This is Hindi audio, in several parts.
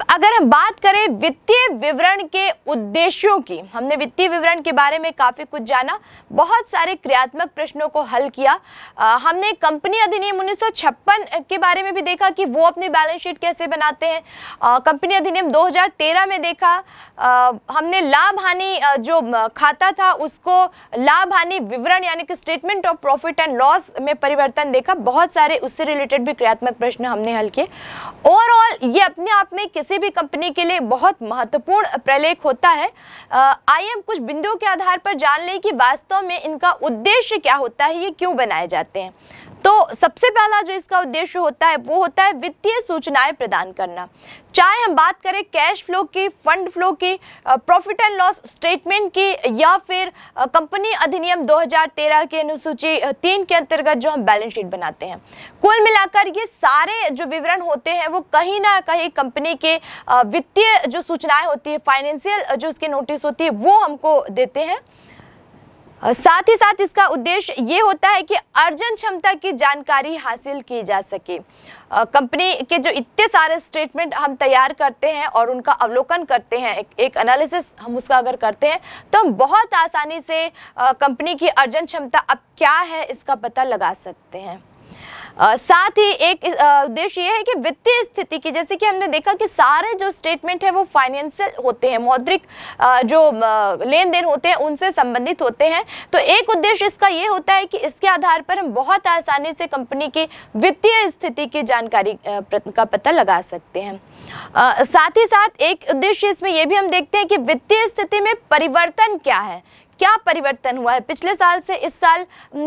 अब अगर हम बात करें वित्तीय विवरण के उद्देश्यों की हमने वित्तीय विवरण के बारे में काफ़ी कुछ जाना बहुत सारे क्रियात्मक प्रश्नों को हल किया आ, हमने कंपनी अधिनियम उन्नीस के बारे में भी देखा कि वो अपनी बैलेंस शीट कैसे बनाते हैं कंपनी अधिनियम 2013 में देखा आ, हमने लाभ हानि जो खाता था उसको लाभ हानि विवरण यानी कि statement of profit and loss में परिवर्तन देखा बहुत सारे उससे रिलेटेड भी क्रियात्मक प्रश्न हमने हल किए ओवरऑल ये अपने आप में किस किसी भी कंपनी के लिए बहुत महत्वपूर्ण प्रलेख होता है आइए हम कुछ बिंदुओं के आधार पर जान लें कि वास्तव में इनका उद्देश्य क्या होता है ये क्यों बनाए जाते हैं तो सबसे पहला जो इसका उद्देश्य होता है वो होता है वित्तीय सूचनाएं प्रदान करना चाहे हम बात करें कैश फ्लो की फंड फ्लो की प्रॉफिट एंड लॉस स्टेटमेंट की या फिर कंपनी अधिनियम 2013 के अनुसूची तीन के अंतर्गत जो हम बैलेंस शीट बनाते हैं कुल मिलाकर ये सारे जो विवरण होते हैं वो कहीं ना कहीं कंपनी के वित्तीय जो सूचनाएं होती है फाइनेंशियल जो उसकी नोटिस होती है वो हमको देते हैं साथ ही साथ इसका उद्देश्य ये होता है कि अर्जन क्षमता की जानकारी हासिल की जा सके कंपनी के जो इतने सारे स्टेटमेंट हम तैयार करते हैं और उनका अवलोकन करते हैं एक, एक एनालिसिस हम उसका अगर करते हैं तो हम बहुत आसानी से कंपनी की अर्जन क्षमता अब क्या है इसका पता लगा सकते हैं साथ ही एक उद्देश्य यह है कि वित्तीय स्थिति की जैसे कि हमने देखा कि सारे जो स्टेटमेंट है वो फाइनेंशियल होते हैं मौद्रिक जो लेन देन होते हैं उनसे संबंधित होते हैं तो एक उद्देश्य इसका ये होता है कि इसके आधार पर हम बहुत आसानी से कंपनी की वित्तीय स्थिति की जानकारी का पता लगा सकते हैं साथ ही साथ एक उद्देश्य इसमें यह भी हम देखते हैं कि वित्तीय स्थिति में परिवर्तन क्या है क्या परिवर्तन हुआ है पिछले साल से इस साल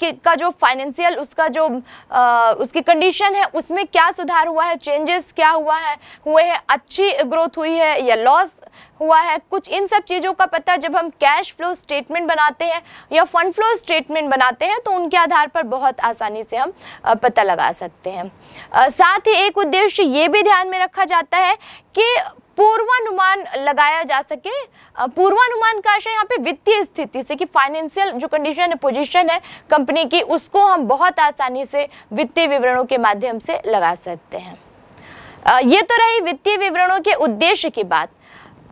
के का जो फाइनेंशियल उसका जो आ, उसकी कंडीशन है उसमें क्या सुधार हुआ है चेंजेस क्या हुआ है हुए हैं अच्छी ग्रोथ हुई है या लॉस हुआ है कुछ इन सब चीज़ों का पता जब हम कैश फ्लो स्टेटमेंट बनाते हैं या फंड फ्लो स्टेटमेंट बनाते हैं तो उनके आधार पर बहुत आसानी से हम पता लगा सकते हैं साथ ही एक उद्देश्य ये भी ध्यान में रखा जाता है कि पूर्वानुमान लगाया जा सके पूर्वानुमान का आशय यहाँ पे वित्तीय स्थिति से कि फाइनेंशियल जो कंडीशन है पोजीशन है कंपनी की उसको हम बहुत आसानी से वित्तीय विवरणों के माध्यम से लगा सकते हैं ये तो रही वित्तीय विवरणों के उद्देश्य की बात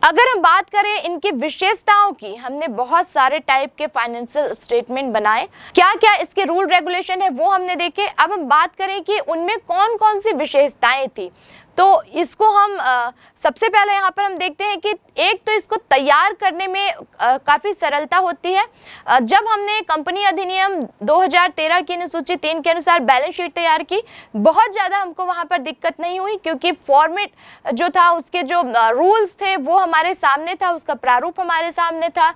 अगर हम बात करें इनकी विशेषताओं की हमने बहुत सारे टाइप के फाइनेंशियल स्टेटमेंट बनाए क्या क्या इसके रूल रेगुलेशन है वो हमने देखे अब हम बात करें कि उनमें कौन कौन सी विशेषताएं थी तो इसको हम आ, सबसे पहले यहाँ पर हम देखते हैं कि एक तो इसको तैयार करने में काफ़ी सरलता होती है आ, जब हमने कंपनी अधिनियम 2013 की अनुसूची तीन के अनुसार बैलेंस शीट तैयार की बहुत ज़्यादा हमको वहाँ पर दिक्कत नहीं हुई क्योंकि फॉर्मेट जो था उसके जो रूल्स थे वो हमारे सामने था उसका प्रारूप हमारे सामने था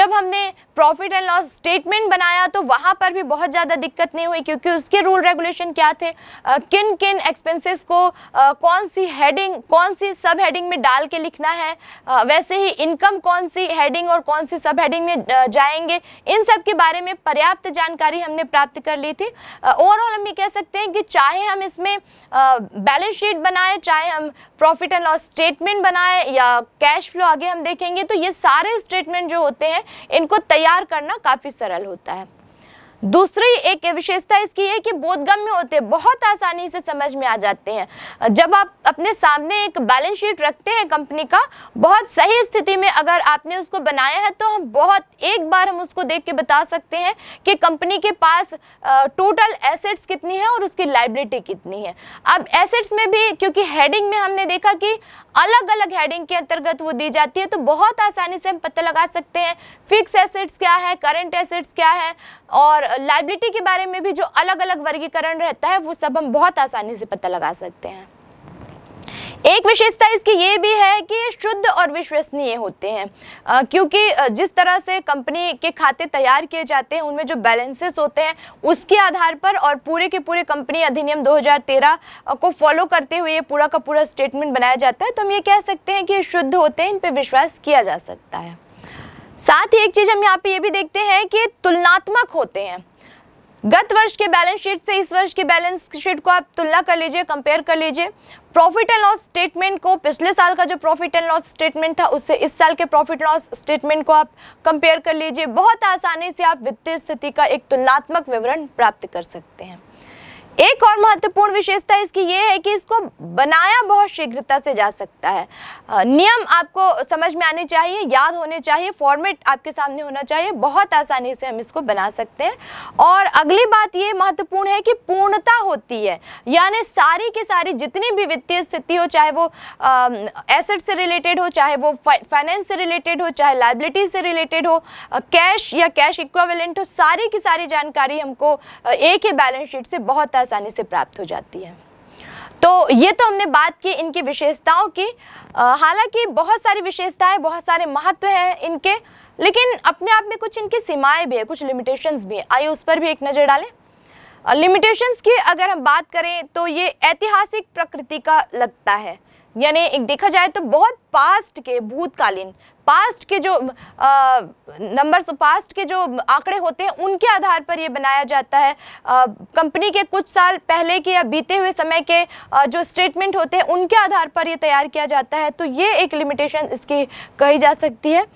जब हमने प्रॉफिट एंड लॉस स्टेटमेंट बनाया तो वहाँ पर भी बहुत ज़्यादा दिक्कत नहीं हुई क्योंकि उसके रूल रेगुलेशन क्या थे आ, किन किन एक्सपेंसेस को आ, कौन सी हेडिंग कौन सी सब हेडिंग में डाल के लिखना है आ, वैसे ही इनकम कौन सी हेडिंग और कौन सी सब हेडिंग में जाएंगे इन सब के बारे में पर्याप्त जानकारी हमने प्राप्त कर ली थी ओवरऑल हम ये कह सकते हैं कि चाहे हम इसमें बैलेंस शीट बनाएं चाहे हम प्रॉफिट एंड लॉस स्टेटमेंट बनाएं या कैश फ्लो आगे हम देखेंगे तो ये सारे स्टेटमेंट जो होते हैं इनको तैयार तैयार करना काफ़ी सरल होता है दूसरी एक विशेषता इसकी है कि बोधगम्य होते हैं बहुत आसानी से समझ में आ जाते हैं जब आप अपने सामने एक बैलेंस शीट रखते हैं कंपनी का बहुत सही स्थिति में अगर आपने उसको बनाया है तो हम बहुत एक बार हम उसको देख के बता सकते हैं कि कंपनी के पास टोटल एसेट्स कितनी है और उसकी लाइबिलिटी कितनी है अब एसेट्स में भी क्योंकि हेडिंग में हमने देखा कि अलग अलग हेडिंग के अंतर्गत वो दी जाती है तो बहुत आसानी से हम पता लगा सकते हैं फिक्स एसेट्स क्या है करेंट एसेट्स क्या है और लाइबिलिटी के बारे में भी जो अलग अलग वर्गीकरण रहता है वो सब हम बहुत आसानी से पता लगा सकते हैं एक विशेषता इसकी ये भी है कि ये शुद्ध और विश्वसनीय होते हैं क्योंकि जिस तरह से कंपनी के खाते तैयार किए जाते हैं उनमें जो बैलेंसेस होते हैं उसके आधार पर और पूरे के पूरे कंपनी अधिनियम 2013 को फॉलो करते हुए ये पूरा का पूरा स्टेटमेंट बनाया जाता है तो हम ये कह सकते हैं कि ये शुद्ध होते हैं इन पर विश्वास किया जा सकता है साथ ही एक चीज़ हम यहाँ पे ये भी देखते हैं कि तुलनात्मक होते हैं गत वर्ष के बैलेंस शीट से इस वर्ष के बैलेंस शीट को आप तुलना कर लीजिए कंपेयर कर लीजिए प्रॉफिट एंड लॉस स्टेटमेंट को पिछले साल का जो प्रॉफिट एंड लॉस स्टेटमेंट था उससे इस साल के प्रॉफिट लॉस स्टेटमेंट को आप कंपेयर कर लीजिए बहुत आसानी से आप वित्तीय स्थिति का एक तुलनात्मक विवरण प्राप्त कर सकते हैं एक और महत्वपूर्ण विशेषता इसकी ये है कि इसको बनाया बहुत शीघ्रता से जा सकता है नियम आपको समझ में आने चाहिए याद होने चाहिए फॉर्मेट आपके सामने होना चाहिए बहुत आसानी से हम इसको बना सकते हैं और अगली बात ये महत्वपूर्ण है कि पूर्णता होती है यानी सारी की सारी जितनी भी वित्तीय स्थिति हो चाहे वो एसेट से रिलेटेड हो चाहे वो फाइनेंस से रिलेटेड हो चाहे लाइबिलिटी से रिलेटेड हो कैश या कैश इक्वावेलेंट हो सारी की सारी जानकारी हमको एक ही बैलेंस शीट से बहुत आसानी से प्राप्त हो जाती है तो ये तो हमने बात की इनकी विशेषताओं की हालांकि बहुत सारी विशेषताएं बहुत सारे महत्व हैं इनके लेकिन अपने आप में कुछ इनकी सीमाएं भी है कुछ लिमिटेशंस भी हैं आइए उस पर भी एक नज़र डालें लिमिटेशंस की अगर हम बात करें तो ये ऐतिहासिक प्रकृति का लगता है यानी एक देखा जाए तो बहुत पास्ट के भूतकालीन पास्ट के जो नंबर्स पास्ट के जो आंकड़े होते हैं उनके आधार पर ये बनाया जाता है कंपनी के कुछ साल पहले के या बीते हुए समय के आ, जो स्टेटमेंट होते हैं उनके आधार पर ये तैयार किया जाता है तो ये एक लिमिटेशन इसकी कही जा सकती है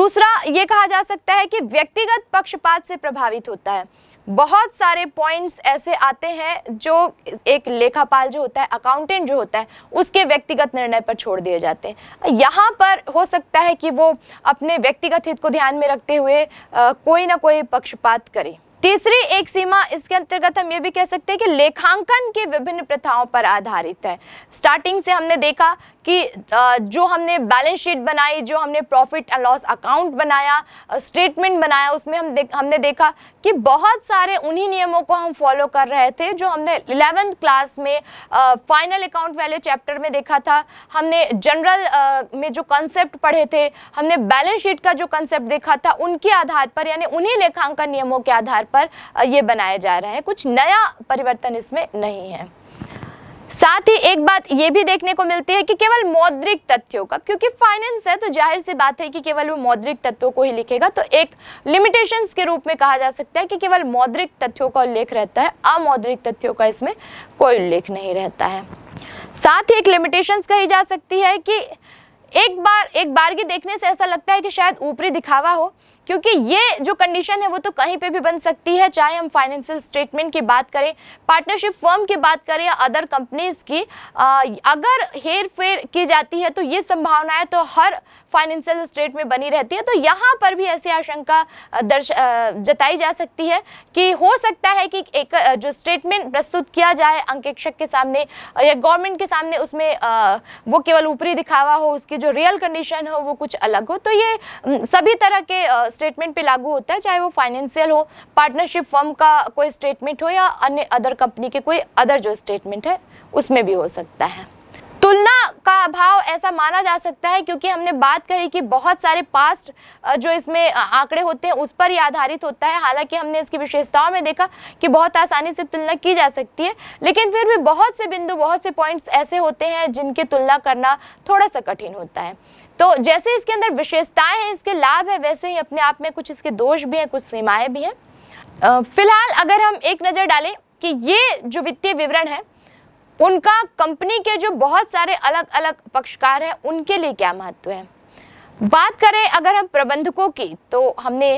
दूसरा ये कहा जा सकता है कि व्यक्तिगत पक्षपात से प्रभावित होता है बहुत सारे पॉइंट्स ऐसे आते हैं जो एक लेखापाल जो होता है अकाउंटेंट जो होता है उसके व्यक्तिगत निर्णय पर छोड़ दिए जाते हैं यहाँ पर हो सकता है कि वो अपने व्यक्तिगत हित को ध्यान में रखते हुए आ, कोई ना कोई पक्षपात करे तीसरी एक सीमा इसके अंतर्गत हम ये भी कह सकते हैं कि लेखांकन के विभिन्न प्रथाओं पर आधारित है स्टार्टिंग से हमने देखा कि जो हमने बैलेंस शीट बनाई जो हमने प्रॉफिट एंड लॉस अकाउंट बनाया स्टेटमेंट बनाया उसमें हम दे, हमने देखा कि बहुत सारे उन्हीं नियमों को हम फॉलो कर रहे थे जो हमने इलेवेंथ क्लास में फाइनल अकाउंट वाले चैप्टर में देखा था हमने जनरल में जो कंसेप्ट पढ़े थे हमने बैलेंस शीट का जो कंसेप्ट देखा था उनके आधार पर यानी उन्हीं लेखांकन नियमों के आधार पर ये बनाए जा रहे हैं कुछ नया परिवर्तन इसमें नहीं है साथ ही एक बात ये भी देखने को मिलती है कि केवल मौद्रिक तथ्यों का क्योंकि फाइनेंस है तो जाहिर सी बात है कि केवल वो मौद्रिक तत्वों को ही लिखेगा तो एक लिमिटेशंस के रूप में कहा जा सकता है कि केवल मौद्रिक तथ्यों का उल्लेख रहता है अमौद्रिक तथ्यों का इसमें कोई उल्लेख नहीं रहता है साथ ही एक लिमिटेशंस कही जा सकती है कि एक बार एक बार की देखने से ऐसा लगता है कि शायद ऊपरी दिखावा हो क्योंकि ये जो कंडीशन है वो तो कहीं पे भी बन सकती है चाहे हम फाइनेंशियल स्टेटमेंट की बात करें पार्टनरशिप फर्म की बात करें या अदर कंपनीज की आ, अगर हेर फेर की जाती है तो ये संभावनाएं तो हर फाइनेंशियल स्टेट में बनी रहती है तो यहाँ पर भी ऐसी आशंका दर्श जताई जा सकती है कि हो सकता है कि एक जो स्टेटमेंट प्रस्तुत किया जाए अंकेक्षक के सामने या गवर्नमेंट के सामने उसमें आ, वो केवल ऊपरी दिखावा हो उसकी जो रियल कंडीशन हो वो कुछ अलग हो तो ये सभी तरह के स्टेटमेंट पे लागू होता है चाहे वो फाइनेंशियल हो पार्टनरशिप फर्म का कोई स्टेटमेंट हो या अन्य अदर कंपनी के कोई अदर जो स्टेटमेंट है उसमें भी हो सकता है तुलना का अभाव ऐसा माना जा सकता है क्योंकि हमने बात कही कि बहुत सारे पास्ट जो इसमें आंकड़े होते हैं उस पर ही आधारित होता है हालांकि हमने इसकी विशेषताओं में देखा कि बहुत आसानी से तुलना की जा सकती है लेकिन फिर भी बहुत से बिंदु बहुत से पॉइंट्स ऐसे होते हैं जिनकी तुलना करना थोड़ा सा कठिन होता है तो जैसे इसके अंदर विशेषताएँ हैं इसके लाभ है वैसे ही अपने आप में कुछ इसके दोष भी हैं कुछ सीमाएँ भी हैं फिलहाल अगर हम एक नज़र डालें कि ये जो वित्तीय विवरण है उनका कंपनी के जो बहुत सारे अलग अलग पक्षकार हैं उनके लिए क्या महत्व है बात करें अगर हम प्रबंधकों की तो हमने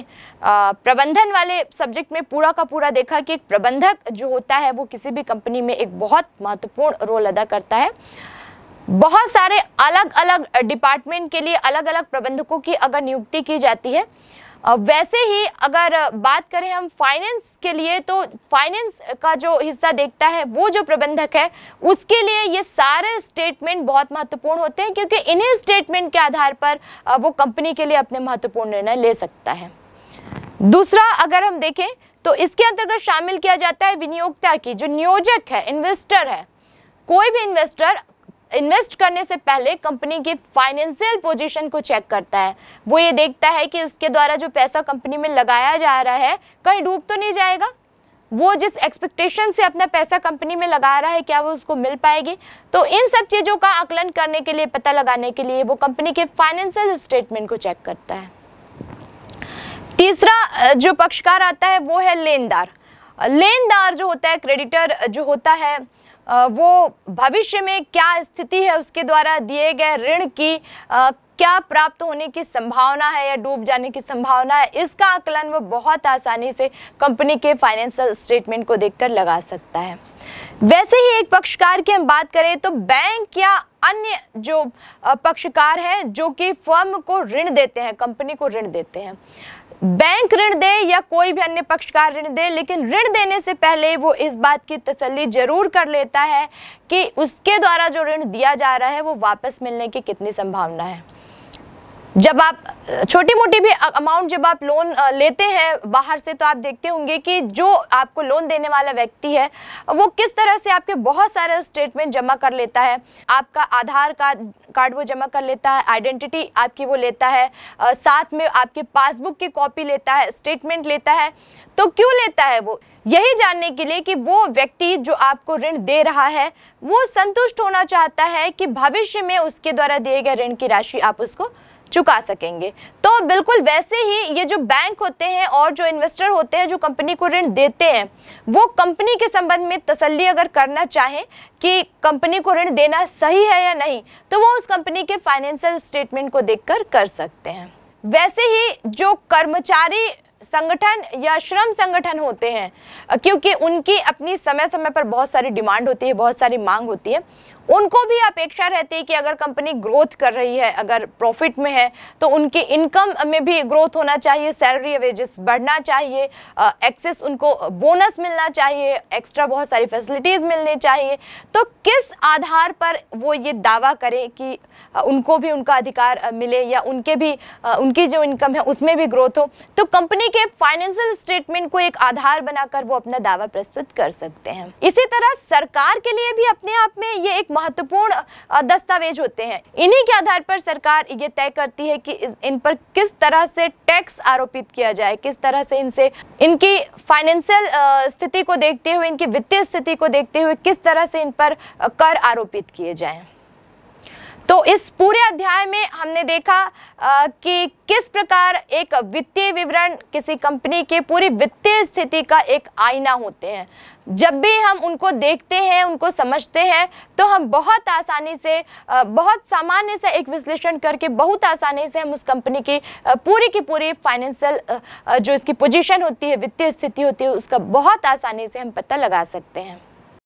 प्रबंधन वाले सब्जेक्ट में पूरा का पूरा देखा कि एक प्रबंधक जो होता है वो किसी भी कंपनी में एक बहुत महत्वपूर्ण रोल अदा करता है बहुत सारे अलग अलग डिपार्टमेंट के लिए अलग अलग प्रबंधकों की अगर नियुक्ति की जाती है वैसे ही अगर बात करें हम फाइनेंस के लिए तो फाइनेंस का जो हिस्सा देखता है वो जो प्रबंधक है उसके लिए ये सारे स्टेटमेंट बहुत महत्वपूर्ण होते हैं क्योंकि इन्हीं स्टेटमेंट के आधार पर वो कंपनी के लिए अपने महत्वपूर्ण निर्णय ले सकता है दूसरा अगर हम देखें तो इसके अंतर्गत शामिल किया जाता है विनियोगता की जो नियोजक है इन्वेस्टर है कोई भी इन्वेस्टर इन्वेस्ट करने से पहले कंपनी की फाइनेंशियल पोजीशन को चेक करता है वो ये देखता है कि उसके द्वारा जो पैसा कंपनी में लगाया जा रहा है कहीं डूब तो नहीं जाएगा वो जिस एक्सपेक्टेशन से अपना पैसा कंपनी में लगा रहा है क्या वो उसको मिल पाएगी तो इन सब चीज़ों का आकलन करने के लिए पता लगाने के लिए वो कंपनी के फाइनेंशियल स्टेटमेंट को चेक करता है तीसरा जो पक्षकार आता है वो है लेनदार लेनदार जो होता है क्रेडिटर जो होता है वो भविष्य में क्या स्थिति है उसके द्वारा दिए गए ऋण की क्या प्राप्त होने की संभावना है या डूब जाने की संभावना है इसका आकलन वो बहुत आसानी से कंपनी के फाइनेंशियल स्टेटमेंट को देखकर लगा सकता है वैसे ही एक पक्षकार की हम बात करें तो बैंक या अन्य जो पक्षकार हैं जो कि फर्म को ऋण देते हैं कंपनी को ऋण देते हैं बैंक ऋण दे या कोई भी अन्य पक्षकार ऋण दे लेकिन ऋण देने से पहले वो इस बात की तसल्ली जरूर कर लेता है कि उसके द्वारा जो ऋण दिया जा रहा है वो वापस मिलने की कितनी संभावना है जब आप छोटी मोटी भी अमाउंट जब आप लोन लेते हैं बाहर से तो आप देखते होंगे कि जो आपको लोन देने वाला व्यक्ति है वो किस तरह से आपके बहुत सारे स्टेटमेंट जमा कर लेता है आपका आधार कार्ड कार्ड वो जमा कर लेता है आइडेंटिटी आपकी वो लेता है साथ में आपके पासबुक की कॉपी लेता है स्टेटमेंट लेता है तो क्यों लेता है वो यही जानने के लिए कि वो व्यक्ति जो आपको ऋण दे रहा है वो संतुष्ट होना चाहता है कि भविष्य में उसके द्वारा दिए गए ऋण की राशि आप उसको चुका सकेंगे तो बिल्कुल वैसे ही ये जो बैंक होते हैं और जो इन्वेस्टर होते हैं जो कंपनी को ऋण देते हैं वो कंपनी के संबंध में तसली अगर करना चाहें कि कंपनी को ऋण देना सही है या नहीं तो वो उस कंपनी के फाइनेंशियल स्टेटमेंट को देख कर कर सकते हैं वैसे ही जो कर्मचारी संगठन या श्रम संगठन होते हैं क्योंकि उनकी अपनी समय समय पर बहुत सारी डिमांड होती है बहुत सारी मांग होती है उनको भी अपेक्षा रहती है कि अगर कंपनी ग्रोथ कर रही है अगर प्रॉफिट में है तो उनके इनकम में भी ग्रोथ होना चाहिए सैलरी वेजेस बढ़ना चाहिए एक्सेस उनको बोनस मिलना चाहिए एक्स्ट्रा बहुत सारी फैसिलिटीज़ मिलनी चाहिए तो किस आधार पर वो ये दावा करें कि उनको भी उनका अधिकार मिले या उनके भी उनकी जो इनकम है उसमें भी ग्रोथ हो तो कंपनी के फाइनेंशियल स्टेटमेंट को एक आधार बनाकर वो अपना दावा प्रस्तुत कर सकते हैं इसी तरह सरकार के लिए भी अपने आप में ये एक महत्वपूर्ण दस्तावेज होते हैं इन्हीं के आधार पर सरकार ये तय करती है कि इन पर किस तरह से टैक्स आरोपित किया जाए किस तरह से इनसे इनकी फाइनेंशियल स्थिति को देखते हुए इनकी वित्तीय स्थिति को देखते हुए किस तरह से इन पर कर आरोपित किए जाएं तो इस पूरे अध्याय में हमने देखा आ, कि किस प्रकार एक वित्तीय विवरण किसी कंपनी के पूरी वित्तीय स्थिति का एक आईना होते हैं जब भी हम उनको देखते हैं उनको समझते हैं तो हम बहुत आसानी से बहुत सामान्य से एक विश्लेषण करके बहुत आसानी से हम उस कंपनी की पूरी की पूरी फाइनेंशियल जो इसकी पोजीशन होती है वित्तीय स्थिति होती है उसका बहुत आसानी से हम पता लगा सकते हैं